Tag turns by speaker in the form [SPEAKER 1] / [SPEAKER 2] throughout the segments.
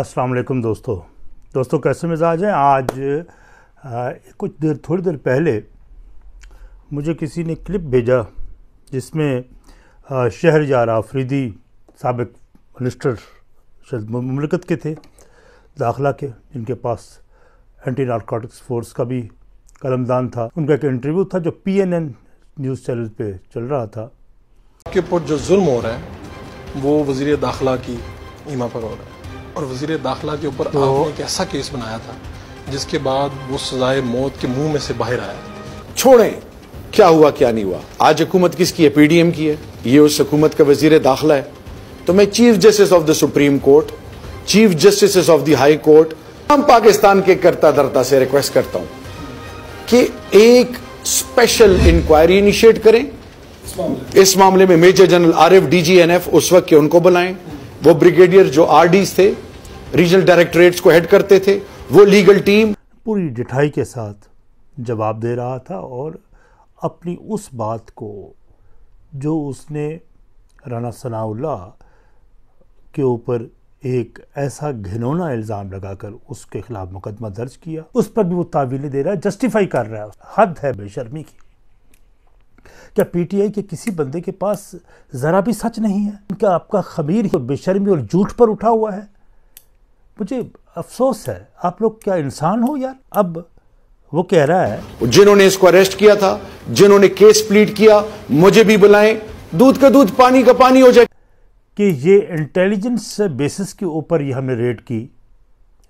[SPEAKER 1] अस्सलाम वालेकुम दोस्तों दोस्तों कैसे मिजाज हैं आज आ, कुछ देर थोड़ी देर पहले मुझे किसी ने क्लिप भेजा जिसमें शहर रहा आफरीदी सबक मिनिस्टर शायद के थे दाखिला के जिनके पास एंटी नारकोटिक्स फोर्स का भी कलमदान था उनका एक इंटरव्यू था जो पीएनएन न्यूज़ चैनल पे चल रहा था आपके ऊपर जो जुल्म हो रहा है वो वजीर दाखिला की ईमा पर हो रहा है और वजीर दाखिला के ऊपर तो, आपने एक ऐसा केस बनाया था जिसके बाद वो सजाए मौत के मुंह में से बाहर आया छोड़े क्या हुआ क्या नहीं हुआ आज हुकूमत किसकी है पीडीएम की है ये उस हुकूमत का वजीर दाखिला है तो मैं chief justice of the supreme court chief justice of the high court हम पाकिस्तान के करता धरता से रिक्वेस्ट करता हूं कि एक स्पेशल इंक्वायरी इनिशिएट करें इस मामले में मेजर जनरल आरिफ डीजीएनएफ उस वक्त के उनको बुलाएं वो ब्रिगेडियर जो आर थे रीजनल डायरेक्टरेट्स को हेड करते थे वो लीगल टीम पूरी डिठाई के साथ जवाब दे रहा था और अपनी उस बात को जो उसने राना सनाउल्ला के ऊपर एक ऐसा घिनौना इल्ज़ाम लगाकर उसके खिलाफ मुकदमा दर्ज किया उस पर भी वो तावीले दे रहा है जस्टिफाई कर रहा है हद है बेशर्मी की क्या पीटीआई के किसी बंदे के पास ज़रा भी सच नहीं है क्या आपका खमीर तो बेशर्मी और झूठ पर उठा हुआ है मुझे अफसोस है आप लोग क्या इंसान हो यार अब वो कह रहा है जिन्होंने इसको अरेस्ट किया था जिन्होंने केस प्लीट किया मुझे भी बुलाएं दूध का दूध पानी का पानी हो जाए कि ये इंटेलिजेंस बेसिस के ऊपर ये हमने रेड की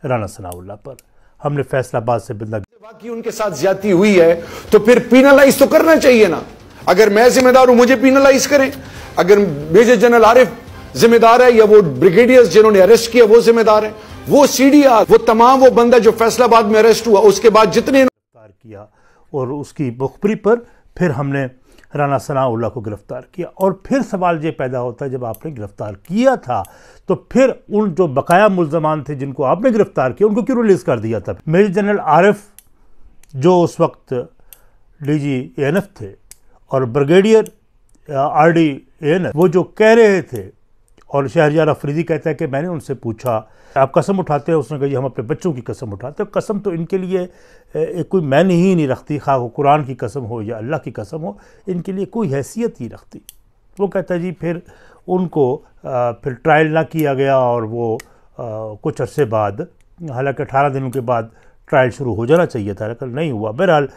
[SPEAKER 1] राना सनाउल्ला पर हमने फैसलाबाद से बिंदा बाकी उनके साथ ज्यादा हुई है तो फिर पीनालाइज तो करना चाहिए ना अगर मैं जिम्मेदार हूं मुझे पीनलाइज करें अगर मेजर जनरल आरिफ जिम्मेदार है या वो ब्रिगेडियर जिन्होंने अरेस्ट किया वो जिम्मेदार है वो सीडीआर वो तमाम वो बंदा जो फैसलाबाद में अरेस्ट हुआ उसके बाद जितने गिरफ्तार किया और उसकी मुखबरी पर फिर हमने राना सनाउल्ला को गिरफ्तार किया और फिर सवाल ये पैदा होता है जब आपने गिरफ्तार किया था तो फिर उन जो बकाया मुलजमान थे जिनको आपने गिरफ्तार किया उनको क्यों रिलीज़ कर दिया था मेजर जनरल आरिफ जो उस वक्त डी जी एन एफ थे और ब्रिगेडियर आर डी एन वो जो कह रहे थे और शहरजार अफरीदी कहता है कि मैंने उनसे पूछा आप कसम उठाते हैं उसने कहा हम अपने बच्चों की कसम उठाते हैं कसम तो इनके लिए कोई मैंने ही नहीं रखती खा वो कुरान की कसम हो या अल्लाह की कसम हो इनके लिए कोई हैसियत ही रखती वो कहता है जी फिर उनको आ, फिर ट्रायल ना किया गया और वो आ, कुछ अरसे बाद हालांकि अठारह दिनों के बाद ट्रायल शुरू हो जाना चाहिए था लेकिन नहीं हुआ बहरहाल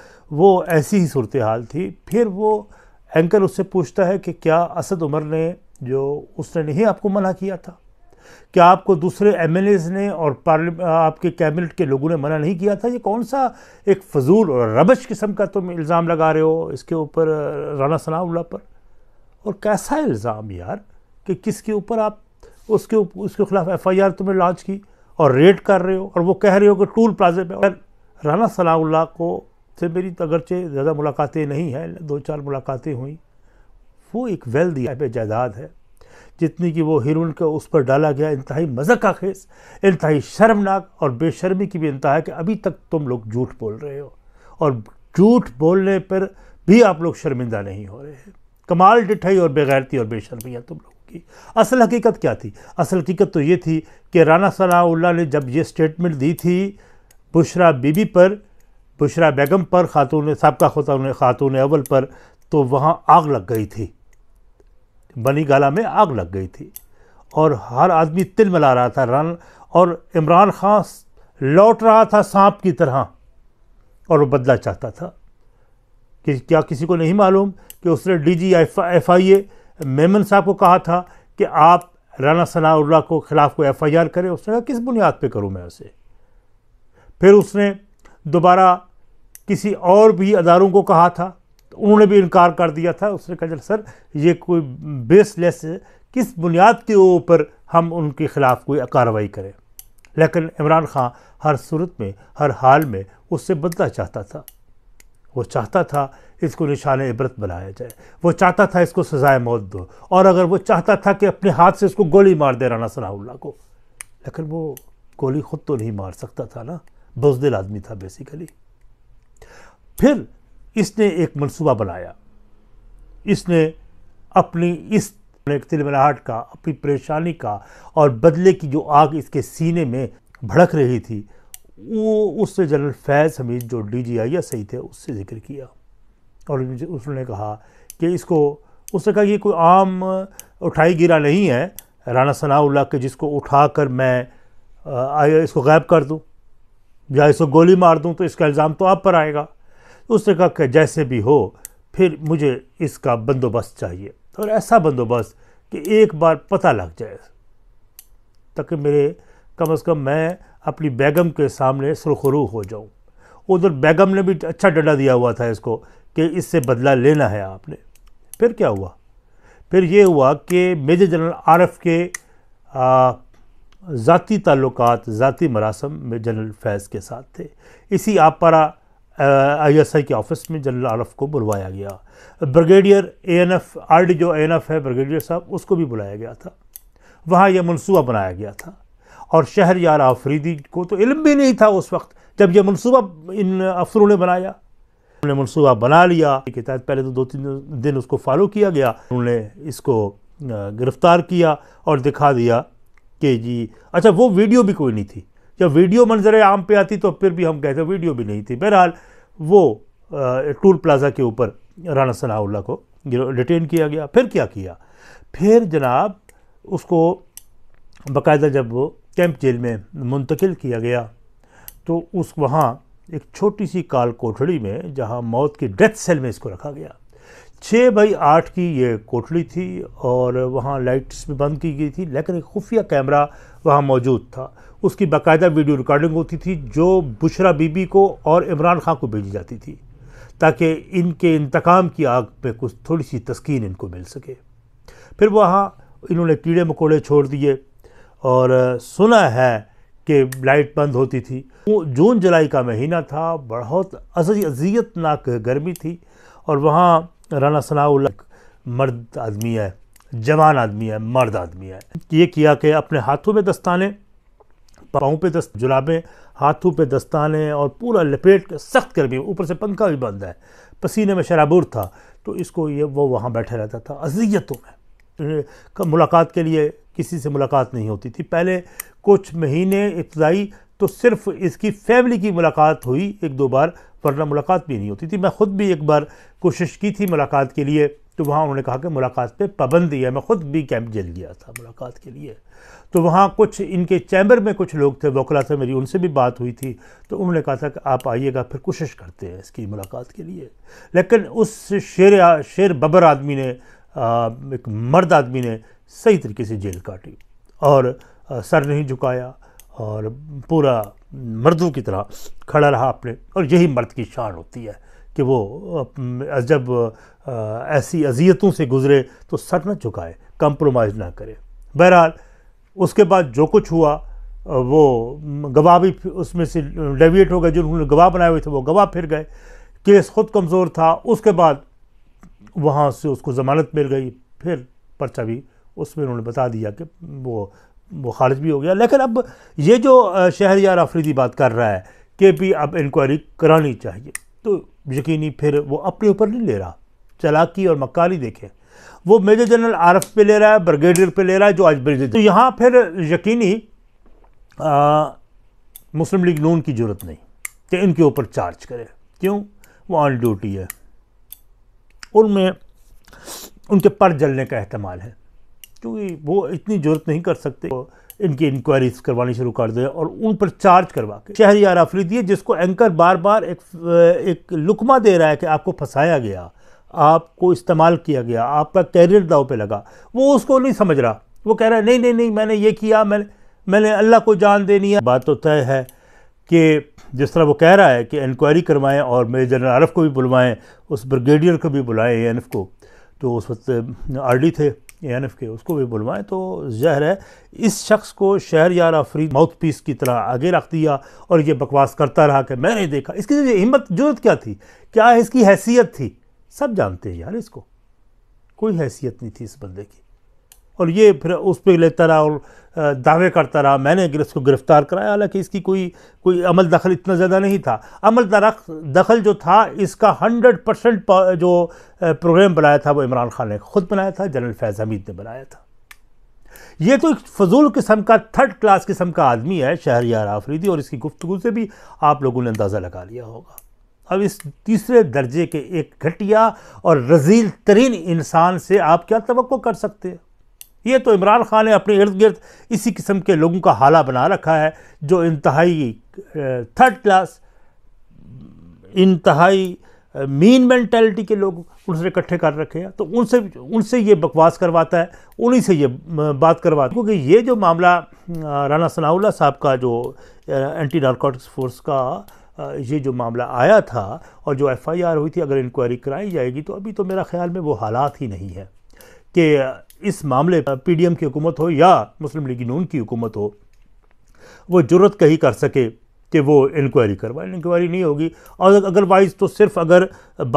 [SPEAKER 1] वो ऐसी ही सूरत हाल थी फिर वो एंकर उससे पूछता है कि क्या असद उमर ने जो उसने नहीं आपको मना किया था क्या आपको दूसरे एम ने और आपके कैबिनेट के लोगों ने मना नहीं किया था ये कौन सा एक फजूल और रबश किस्म का तुम इल्ज़ाम लगा रहे हो इसके ऊपर राना सनाउल्ला पर और कैसा इल्ज़ाम यार कि किसके ऊपर आप उसके उसके खिलाफ एफ आई आर तुमने लॉन्च की और रेड कर रहे हो और वो कह रहे हो कि टूल प्लाजे पे राना सलाउल्ला को से मेरी तो अगरचे ज़्यादा मुलाकातें नहीं हैं दो चार मुलाकातें हुई वो एक वेल दिया पे जायदाद है जितनी कि वो हिरोन के उस पर डाला गया इंतहाई मज़क का खेस इंतहाई शर्मनाक और बेशर्मी की भी इंतहा कि अभी तक तुम लोग झूठ बोल रहे हो और झूठ बोलने पर भी आप लोग शर्मिंदा नहीं हो रहे हैं कमाल डिठाई और बेगैरती और बेशर्मी है तुम लोग की असल हकीकत क्या थी असल हकीकत तो ये थी कि राना सला ने जब ये स्टेटमेंट दी थी बुशरा बीबी पर बुशरा बेगम पर खातून सबका खतून खातून अवल पर तो वहाँ आग लग गई थी बनी गाला में आग लग गई थी और हर आदमी तिल मिला रहा था रन और इमरान खान लौट रहा था सांप की तरह और वो बदला चाहता था कि क्या किसी को नहीं मालूम कि उसने D G F I A Memon साहब को कहा था कि आप राना सना को खिलाफ कोई एफ आई आर करें उसने कहा किस बुनियाद पे करूं मैं उसे फिर उसने दोबारा किसी और भी अदारों को कहा था तो उन्होंने भी इनकार कर दिया था उसने कहा सर ये कोई बेसलेस किस बुनियाद के ऊपर हम उनके ख़िलाफ़ कोई कार्रवाई करें लेकिन इमरान खान हर सूरत में हर हाल में उससे बदला चाहता था वो चाहता था इसको निशान इबरत बनाया जाए वो चाहता था इसको सजाए मौत दो और अगर वो चाहता था कि अपने हाथ से इसको गोली मार दे राना सला को लेकिन वो गोली खुद तो नहीं मार सकता था ना बजदिल आदमी था बेसिकली फिर इसने एक मनसूबा बनाया इसने अपनी इस तिलमिलाहट का अपनी परेशानी का और बदले की जो आग इसके सीने में भड़क रही थी वो उससे जनरल फैज़ हमीद जो डी जी आई या सही थे उससे जिक्र किया और उसने कहा कि इसको उसने कहा ये कोई आम उठाई गिरा नहीं है राना सनाउल्ला के जिसको उठा कर मैं आ, इसको गायब कर दूँ या इसको गोली मार दूँ तो इसका इल्ज़ाम तो आप पर आएगा तो उसने कहा कि जैसे भी हो फिर मुझे इसका बंदोबस्त चाहिए और ऐसा बंदोबस्त कि एक बार पता लग जाए ताकि मेरे कम अज़ कम मैं अपनी बेगम के सामने सुरखरू हो जाऊँ उधर बेगम ने भी अच्छा डंडा दिया हुआ था इसको कि इससे बदला लेना है आपने फिर क्या हुआ फिर ये हुआ कि मेजर जनरल आरफ के ज़ाती ताल्लुक ज़ाती मरासम में जनरल फैज़ के साथ थे इसी आप पारा आई एस आई के ऑफिस में जनरल आरफ को बुलवाया गया brigadier A N F R D जो ए एन एफ है ब्रिगेडियर साहब उसको भी बुलाया गया था वहाँ यह मनसूबा बनाया गया था और शहर यार आफरीदी को तो इल्म भी नहीं था उस वक्त जब यह मनसूबा इन अफसरों ने बनाया उन्होंने मनसूबा बना लिया के तहत पहले तो दो तीन दिन उसको फॉलो किया गया उन्होंने इसको गिरफ्तार किया और दिखा दिया कि जी अच्छा वो वीडियो भी कोई नहीं थी जब वीडियो मंजर आम पे आती तो फिर भी हम कहते वीडियो भी नहीं थी बहरहाल वो टूल प्लाजा के ऊपर राना सना को डिटेन किया गया फिर क्या किया फिर जनाब उसको बाकायदा जब वो कैंप जेल में मुंतकिल किया गया तो उस वहाँ एक छोटी सी काल कोठड़ी में जहाँ मौत की डेथ सेल में इसको रखा गया छः बाई आठ की ये कोठड़ी थी और वहाँ लाइट्स भी बंद की गई थी लेकिन एक खुफिया कैमरा वहाँ मौजूद था उसकी बाकायदा वीडियो रिकॉर्डिंग होती थी जो बुशरा बीबी को और इमरान खां को भेजी जाती थी ताकि इनके इंतकाम की आग पे कुछ थोड़ी सी तस्कीन इनको मिल सके फिर वहाँ इन्होंने कीड़े मकोड़े छोड़ दिए और सुना है कि लाइट बंद होती थी वो जून जुलाई का महीना था बहुत अजियतनाक गर्मी थी और वहाँ राना सनाउल मर्द आदमी है जवान आदमी है मर्द आदमी है ये किया कि अपने हाथों में दस्ताने पाँव पे दस्त जुलाबें हाथों पे दस्ताने और पूरा लपेट सख्त गर्मी ऊपर से पंखा भी बंद है पसीने में शराबूर था तो इसको ये वो वहाँ बैठा रहता था अजियतों में मुलाकात के लिए किसी से मुलाकात नहीं होती थी पहले कुछ महीने इब्तदाई तो सिर्फ इसकी फैमिली की मुलाकात हुई एक दो बार वरना मुलाकात भी नहीं होती थी मैं ख़ुद भी एक बार कोशिश की थी मुलाकात के लिए तो वहाँ उन्होंने कहा कि मुलाकात पे पाबंदी है मैं ख़ुद भी कैंप जल गया था मुलाकात के लिए तो वहाँ कुछ इनके चैम्बर में कुछ लोग थे वकला से मेरी उनसे भी बात हुई थी तो उन्होंने कहा था कि आप आइएगा फिर कोशिश करते हैं इसकी मुलाकात के लिए लेकिन उस शेर शेर बबर आदमी ने एक मर्द आदमी ने सही तरीके से जेल काटी और सर नहीं झुकाया और पूरा मर्दों की तरह खड़ा रहा अपने और यही मर्द की शान होती है कि वो जब ऐसी अजियतों से गुजरे तो सर न झुकाए कंप्रोमाइज़ ना करे बहरहाल उसके बाद जो कुछ हुआ वो गवाह भी उसमें से डेविएट हो गए जिन्होंने गवाह बनाए हुए थे वो गवाह फिर गए केस खुद कमज़ोर था उसके बाद वहाँ से उसको ज़मानत मिल गई फिर पर्चा भी उसमें उन्होंने बता दिया कि वो वो खारिज भी हो गया लेकिन अब ये जो यार आफरीदी बात कर रहा है कि भी अब इंक्वायरी करानी चाहिए तो यकीनी फिर वो अपने ऊपर नहीं ले रहा चलाकी और मकारी देखें वो मेजर जनरल आरफ पे ले रहा है ब्रिगेडियर पे ले रहा है जो आज ब्रिगेड तो यहाँ फिर यकीनी आ, मुस्लिम लीग नून की ज़रूरत नहीं कि इनके ऊपर चार्ज करे क्यों वो ऑन ड्यूटी है उनमें उनके पर जलने का अहतमाल है क्योंकि वो इतनी जरूरत नहीं कर सकते तो इनकी इंक्वायरीज करवानी शुरू कर दें और उन पर चार्ज करवा के शहरियार अफरीदी जिसको एंकर बार बार एक एक लुकमा दे रहा है कि आपको फंसाया गया आपको इस्तेमाल किया गया आपका कैरियर दाव पे लगा वो उसको नहीं समझ रहा वो कह रहा है नहीं नहीं नहीं मैंने ये किया मैंने मैंने अल्लाह को जान देनी है बात तो तय है कि जिस तरह वो कह रहा है कि इंक्वायरी करवाएं और मेरे जनरल आरफ को भी बुलवाएं उस ब्रिगेडियर को भी बुलाएं एन को तो उस वक्त आर डी थे एन के उसको भी बुलवाएं तो जहर है इस शख्स को शहर यार फ्री माउथ पीस की तरह आगे रख दिया और ये बकवास करता रहा कि मैंने देखा इसकी हिम्मत जरूरत क्या थी क्या इसकी हैसियत थी सब जानते हैं यार इसको कोई हैसियत नहीं थी इस बंदे की और ये फिर उस पर लेता रहा और दावे करता रहा मैंने इसको गिरफ्तार कराया हालांकि इसकी कोई कोई अमल दखल इतना ज़्यादा नहीं था अमल दरख दखल जो था इसका हंड्रेड परसेंट जो प्रोग्राम बनाया था वो इमरान खान ने खुद बनाया था जनरल फैज़ हमीद ने बनाया था ये तो एक फजूल किस्म का थर्ड क्लास किस्म का आदमी है यार आफरीदी और इसकी गुफ्तु से भी आप लोगों ने अंदाज़ा लगा लिया होगा अब इस तीसरे दर्जे के एक घटिया और रजील तरीन इंसान से आप क्या तो कर सकते हैं ये तो इमरान खान ने अपने इर्द गिर्द इसी किस्म के लोगों का हाला बना रखा है जो इंतहाई थर्ड क्लास इंतहाई मीन मैंटेलिटी के लोग उनसे इकट्ठे कर रखे हैं तो उनसे उनसे ये बकवास करवाता है उन्हीं से ये बात करवाता क्योंकि ये जो मामला राना सनाउल्ला साहब का जो एंटी नारकोटिक्स फोर्स का ये जो मामला आया था और जो एफआईआर हुई थी अगर इंक्वायरी कराई जाएगी तो अभी तो मेरा ख्याल में वो हालात ही नहीं है कि इस मामले पर पीडीएम की हुकूमत हो या मुस्लिम लीग नून की हुकूमत हो वो जरूरत कहीं कर सके कि वो इंक्वायरी करवाए इंक्वायरी नहीं होगी और अदरवाइज़ तो सिर्फ अगर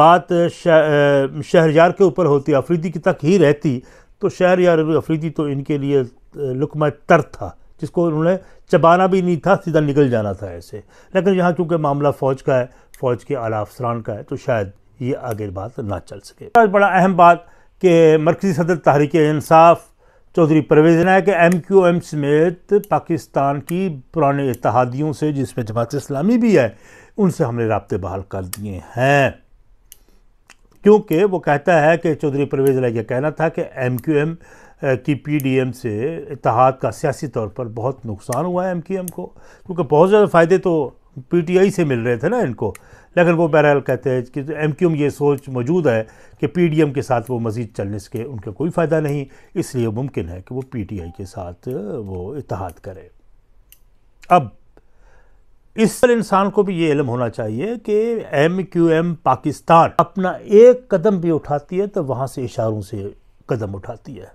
[SPEAKER 1] बात शहरयार के ऊपर होती अफरीदी की तक ही रहती तो शहर यार अफरीदी तो इनके लिए लुकमा तर था जिसको उन्होंने चबाना भी नहीं था सीधा निकल जाना था ऐसे लेकिन यहाँ चूँकि मामला फ़ौज का है फ़ौज के आला अफसरान का है तो शायद ये आगे बात ना चल सके बड़ा अहम बात कि मरकज़ी सदर तहरीक इंसाफ चौधरी परवेज नायक के एम क्यू एम समेत पाकिस्तान की पुराने इतिहादियों से जिसमें जमात इस्लामी भी है उनसे हमने रबते बहाल कर दिए हैं क्योंकि वो कहता है कि चौधरी परवेज नायक का कहना था कि एम क्यू एम की पी डी एम से इतिहाद का सियासी तौर पर बहुत नुकसान हुआ है एम क्यू एम को क्योंकि बहुत ज़्यादा फ़ायदे तो पी टी आई से मिल रहे थे ना इनको लेकिन वो बहरहाल कहते हैं कि एम क्यू एम ये सोच मौजूद है कि पी डी एम के साथ वो मज़ीद चलने से उनका कोई फ़ायदा नहीं इसलिए मुमकिन है कि वो पी टी आई के साथ वो इतिहाद करें अब इस पर इंसान को भी ये इलम होना चाहिए कि एम क्यू एम पाकिस्तान अपना एक कदम भी उठाती है तो वहाँ से इशारों से कदम उठाती है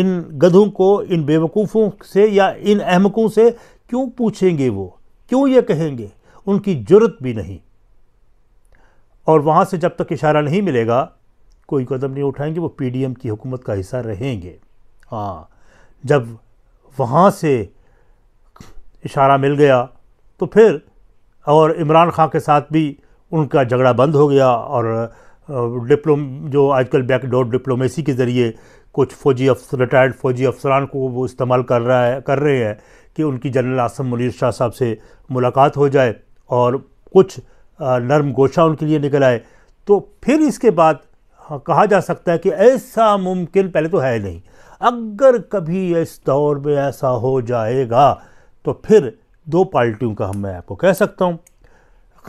[SPEAKER 1] इन गधों को इन बेवकूफ़ों से या इन अहमकों से क्यों पूछेंगे वो क्यों ये कहेंगे उनकी जरूरत भी नहीं और वहाँ से जब तक इशारा नहीं मिलेगा कोई कदम नहीं उठाएंगे वो पीडीएम की हुकूमत का हिस्सा रहेंगे हाँ जब वहाँ से इशारा मिल गया तो फिर और इमरान खान के साथ भी उनका झगड़ा बंद हो गया और डिप्लोम जो आजकल बैकडोर डिप्लोमेसी के ज़रिए कुछ फ़ौजी अफसर रिटायर्ड फ़ौजी अफसरान को वो इस्तेमाल कर रहा है कर रहे हैं कि उनकी जनरल आसम मुनीर शाह साहब से मुलाकात हो जाए और कुछ नर्म गोशा उनके लिए निकल आए तो फिर इसके बाद हाँ, कहा जा सकता है कि ऐसा मुमकिन पहले तो है नहीं अगर कभी इस दौर में ऐसा हो जाएगा तो फिर दो पार्टियों का हम मैं आपको कह सकता हूँ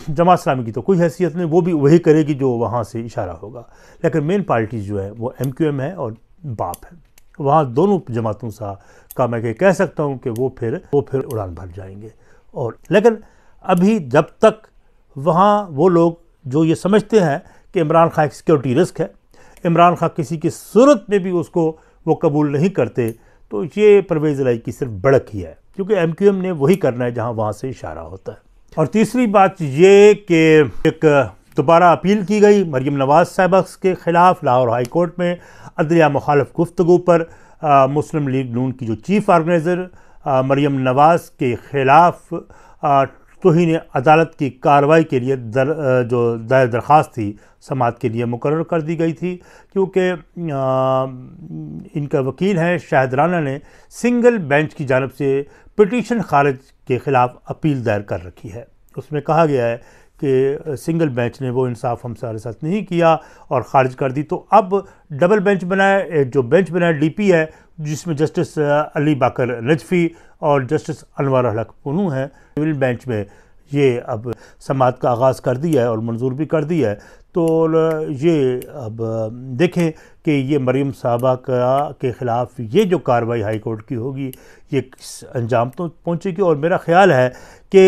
[SPEAKER 1] जमात इस्लामी की तो कोई हैसियत नहीं वो भी वही करेगी जो वहाँ से इशारा होगा लेकिन मेन पार्टी जो है वो एम क्यू एम है और बाप है वहाँ दोनों जमातों सा का मैं कह सकता हूँ कि वो फिर वो फिर उड़ान भर जाएंगे और लेकिन अभी जब तक वहाँ वो लोग जो ये समझते हैं कि इमरान खां एक सिक्योरिटी रिस्क है इमरान खां किसी की सूरत में भी उसको वो कबूल नहीं करते तो ये परवेज़ लाई की सिर्फ बड़क ही है क्योंकि एम क्यू एम ने वही करना है जहाँ वहाँ से इशारा होता है और तीसरी बात ये कि एक दोबारा अपील की गई मरीम नवाज़ साहबक्स के ख़िलाफ़ लाहौर हाई कोर्ट में अदलिया मुखालफ गुफ्तु पर आ, मुस्लिम लीग नून की जो चीफ़ आर्गनाइज़र मरीम नवाज़ के ख़िलाफ़ तोही ने अदालत की कार्रवाई के लिए दर जो दायर दरख्वास्त थी समात के लिए मुकर कर दी गई थी क्योंकि इनका वकील हैं शाहिद राना ने सिंगल बेंच की जानब से पटिशन खारिज के ख़िलाफ़ अपील दायर कर रखी है उसमें कहा गया है कि सिंगल बेंच ने वो इंसाफ सारे साथ नहीं किया और ख़ारिज कर दी तो अब डबल बेंच बनाए जो बेंच बनाया पी है जिसमें जस्टिस अली बाकर नजफ़ी और जस्टिस अनवर हलक पुनू हैं सिविल बेंच में ये अब समात का आगाज़ कर दिया है और मंजूर भी कर दिया है तो ये अब देखें कि ये मरीम साहबा का के ख़िलाफ़ ये जो कार्रवाई हाई कोर्ट की होगी ये अंजाम तो पहुँचेगी और मेरा ख्याल है कि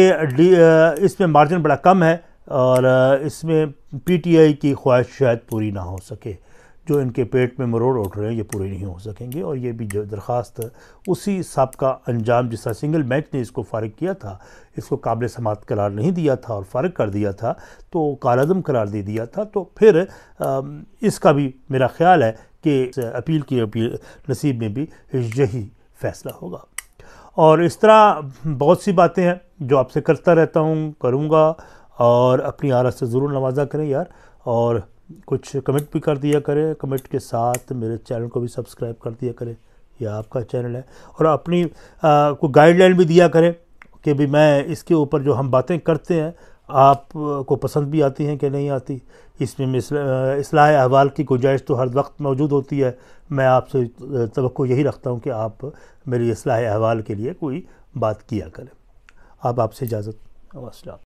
[SPEAKER 1] इसमें मार्जिन बड़ा कम है और इसमें पीटीआई की ख्वाहिश शायद पूरी ना हो सके जो इनके पेट में मरोड़ उठ रहे हैं ये पूरे नहीं हो सकेंगे और ये भी जो दरख्वास्त उसी सबका अंजाम जिस सिंगल मैच ने इसको फ़ारग किया था इसको काबिल समात करार नहीं दिया था और फ़ारग कर दिया था तो कालदम करार दे दिया था तो फिर इसका भी मेरा ख्याल है कि अपील की अपील नसीब में भी यही फैसला होगा और इस तरह बहुत सी बातें हैं जो आपसे करता रहता हूँ करूँगा और अपनी आरा से ज़रूर नवाजा करें यार और कुछ कमेंट भी कर दिया करें कमेंट के साथ मेरे चैनल को भी सब्सक्राइब कर दिया करें यह आपका चैनल है और अपनी को गाइडलाइन भी दिया करें कि भी मैं इसके ऊपर जो हम बातें करते हैं आप को पसंद भी आती हैं कि नहीं आती इसमें असलाह अहवाल की गुंजाइश तो हर वक्त मौजूद होती है मैं आपसे तो यही रखता हूँ कि आप मेरी असलाह अहवाल के लिए कोई बात किया करें आप आपसे इजाज़त असल